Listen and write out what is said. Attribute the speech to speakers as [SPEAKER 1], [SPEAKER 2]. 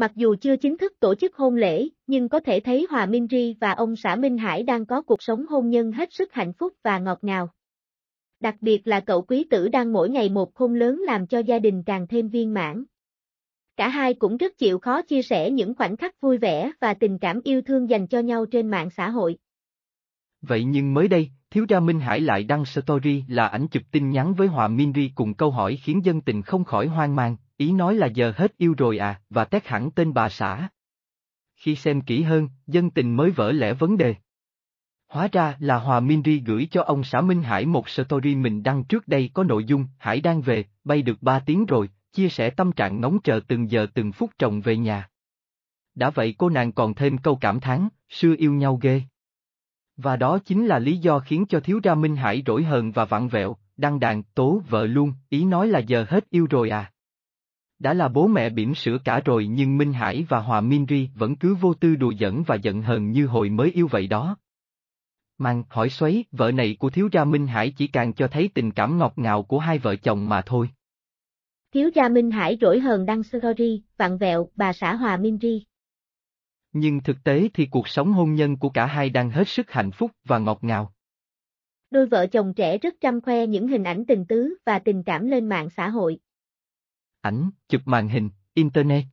[SPEAKER 1] Mặc dù chưa chính thức tổ chức hôn lễ, nhưng có thể thấy Hòa Minh Ri và ông xã Minh Hải đang có cuộc sống hôn nhân hết sức hạnh phúc và ngọt ngào. Đặc biệt là cậu quý tử đang mỗi ngày một khôn lớn làm cho gia đình càng thêm viên mãn. Cả hai cũng rất chịu khó chia sẻ những khoảnh khắc vui vẻ và tình cảm yêu thương dành cho nhau trên mạng xã hội.
[SPEAKER 2] Vậy nhưng mới đây, thiếu gia Minh Hải lại đăng story là ảnh chụp tin nhắn với Hòa Minh Ri cùng câu hỏi khiến dân tình không khỏi hoang mang, ý nói là giờ hết yêu rồi à, và tét hẳn tên bà xã. Khi xem kỹ hơn, dân tình mới vỡ lẽ vấn đề. Hóa ra là Hòa Minri gửi cho ông xã Minh Hải một story mình đăng trước đây có nội dung Hải đang về, bay được 3 tiếng rồi, chia sẻ tâm trạng nóng chờ từng giờ từng phút chồng về nhà. Đã vậy cô nàng còn thêm câu cảm thán, xưa yêu nhau ghê. Và đó chính là lý do khiến cho thiếu ra Minh Hải rỗi hờn và vặn vẹo, đăng đàn, tố vợ luôn, ý nói là giờ hết yêu rồi à. Đã là bố mẹ bỉm sữa cả rồi nhưng Minh Hải và Hòa Minri vẫn cứ vô tư đùa giỡn và giận hờn như hồi mới yêu vậy đó. Mang hỏi xoáy, vợ này của thiếu gia Minh Hải chỉ càng cho thấy tình cảm ngọt ngào của hai vợ chồng mà thôi.
[SPEAKER 1] Thiếu gia Minh Hải rỗi hờn đăng story, vặn vẹo, bà xã Hòa Minh Minri.
[SPEAKER 2] Nhưng thực tế thì cuộc sống hôn nhân của cả hai đang hết sức hạnh phúc và ngọt ngào.
[SPEAKER 1] Đôi vợ chồng trẻ rất chăm khoe những hình ảnh tình tứ và tình cảm lên mạng xã hội
[SPEAKER 2] ảnh, chụp màn hình, internet.